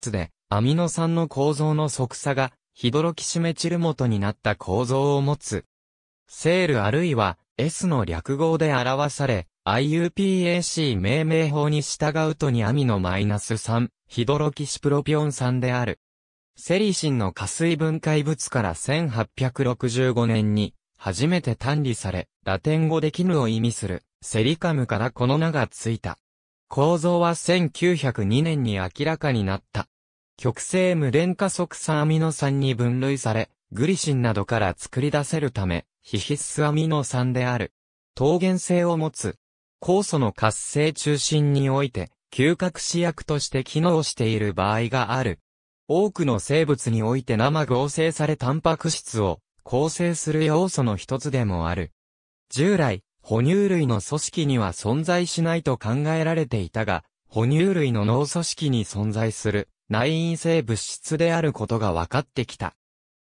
つで、アミノ酸の構造の即差が、ヒドロキシメチル元になった構造を持つ。セールあるいは S の略語で表され、IUPAC 命名法に従うとにアミノマイナス3、ヒドロキシプロピオン酸である。セリシンの加水分解物から1865年に、初めて単理され、ラテン語で絹を意味する、セリカムからこの名がついた。構造は1902年に明らかになった。極性無電加速酸アミノ酸に分類され、グリシンなどから作り出せるため、非必須アミノ酸である。陶原性を持つ。酵素の活性中心において、嗅覚試薬として機能している場合がある。多くの生物において生合成されタンパク質を構成する要素の一つでもある。従来、哺乳類の組織には存在しないと考えられていたが、哺乳類の脳組織に存在する内因性物質であることが分かってきた。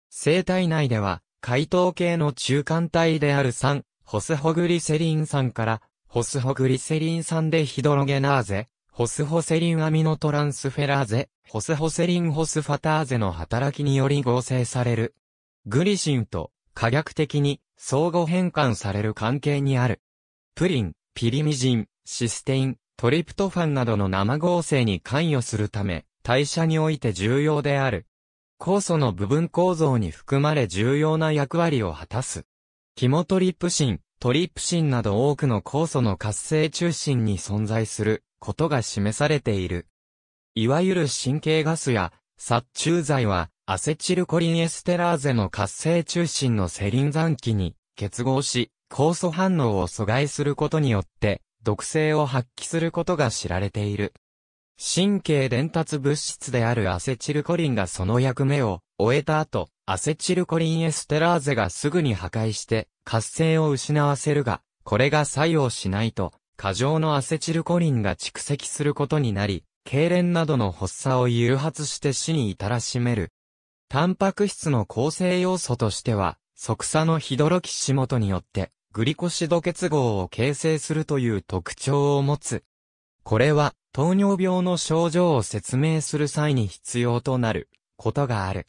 生体内では、解糖系の中間体である酸、ホスホグリセリン酸から、ホスホグリセリン酸でヒドロゲナーゼ、ホスホセリンアミノトランスフェラーゼ、ホスホセリンホスファターゼの働きにより合成される。グリシンと可逆的に相互変換される関係にある。プリン、ピリミジン、システイン、トリプトファンなどの生合成に関与するため、代謝において重要である。酵素の部分構造に含まれ重要な役割を果たす。キモトリプシン、トリプシンなど多くの酵素の活性中心に存在することが示されている。いわゆる神経ガスや殺虫剤はアセチルコリンエステラーゼの活性中心のセリン残機に結合し、酵素反応を阻害することによって、毒性を発揮することが知られている。神経伝達物質であるアセチルコリンがその役目を終えた後、アセチルコリンエステラーゼがすぐに破壊して活性を失わせるが、これが作用しないと、過剰のアセチルコリンが蓄積することになり、痙攣などの発作を誘発して死に至らしめる。タンパク質の構成要素としては、即座のヒドロキシ元によって、グリコシド結合を形成するという特徴を持つ。これは、糖尿病の症状を説明する際に必要となることがある。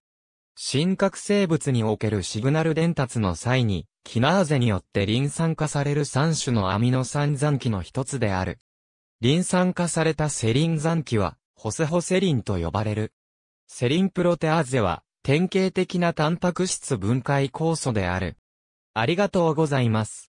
真核生物におけるシグナル伝達の際に、キナーゼによってリン酸化される3種のアミノ酸残基の一つである。リン酸化されたセリン残基は、ホセホセリンと呼ばれる。セリンプロテアーゼは、典型的なタンパク質分解酵素である。ありがとうございます。